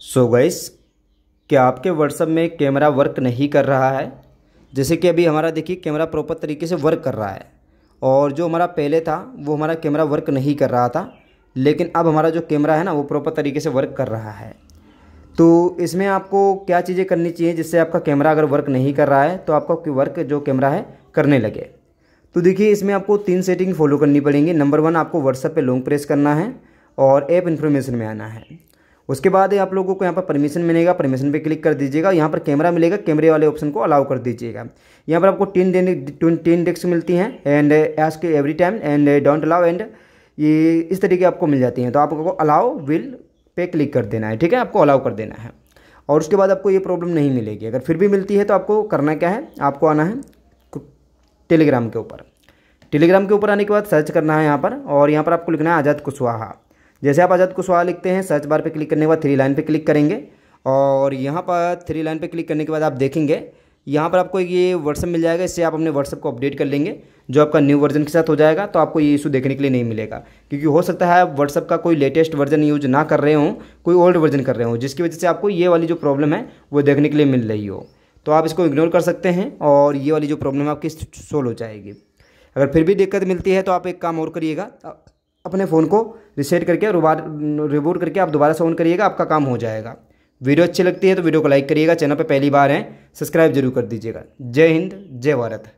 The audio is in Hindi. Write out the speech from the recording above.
सो so गैस क्या आपके व्हाट्सअप में कैमरा वर्क नहीं कर रहा है जैसे कि अभी हमारा देखिए कैमरा प्रॉपर तरीके से वर्क कर रहा है और जो हमारा पहले था वो हमारा कैमरा वर्क नहीं कर रहा था लेकिन अब हमारा जो कैमरा है ना वो प्रॉपर तरीके से वर्क कर रहा है तो इसमें आपको क्या चीज़ें करनी चाहिए जिससे आपका कैमरा अगर वर्क नहीं कर रहा है तो आपका वर्क जो कैमरा है करने लगे तो देखिए इसमें आपको तीन सेटिंग फॉलो करनी पड़ेंगी नंबर वन आपको व्हाट्सएप पे लॉन्ग प्रेस करना है और ऐप इन्फॉर्मेशन में आना है उसके बाद आप लोगों को यहाँ पर परमिशन मिलेगा परमिशन पे क्लिक कर दीजिएगा यहाँ पर कैमरा मिलेगा कैमरे वाले ऑप्शन को अलाउ कर दीजिएगा यहाँ पर आपको टेन देने टीन डेस्क मिलती हैं and ask every time and don't allow and ये इस तरीके आपको मिल जाती हैं तो आपको अलाउ विल पे क्लिक कर देना है ठीक है आपको अलाउ कर देना है और उसके बाद आपको ये प्रॉब्लम नहीं मिलेगी अगर फिर भी मिलती है तो आपको करना क्या है आपको आना है टेलीग्राम के ऊपर टेलीग्राम के ऊपर आने के बाद सर्च करना है यहाँ पर और यहाँ पर आपको लिखना है आज़ाद कुशवाहा जैसे आप आज़ाद कुशवाहा लिखते हैं सर्च बार पे क्लिक करने के बाद थ्री लाइन पे क्लिक करेंगे और यहाँ पर थ्री लाइन पे क्लिक करने के बाद आप देखेंगे यहाँ पर आपको ये व्हाट्सअप मिल जाएगा इससे आप अपने व्हाट्सअप को अपडेट कर लेंगे जो आपका न्यू वर्जन के साथ हो जाएगा तो आपको ये इशू देखने के लिए नहीं मिलेगा क्योंकि हो सकता है आप व्हाट्सअप का कोई लेटेस्ट वर्जन यूज ना कर रहे हों कोई ओल्ड वर्जन कर रहे हों जिसकी वजह से आपको ये वाली जो प्रॉब्लम है वो देखने के लिए मिल रही हो तो आप इसको इग्नोर कर सकते हैं और ये वाली जो प्रॉब्लम है आपकी सोल्व हो जाएगी अगर फिर भी दिक्कत मिलती है तो आप एक काम और करिएगा अपने फ़ोन को रिसेट करके रिबूट करके आप दोबारा से ऑन करिएगा आपका काम हो जाएगा वीडियो अच्छी लगती है तो वीडियो को लाइक करिएगा चैनल पर पहली बार हैं सब्सक्राइब जरूर कर दीजिएगा जय हिंद जय भारत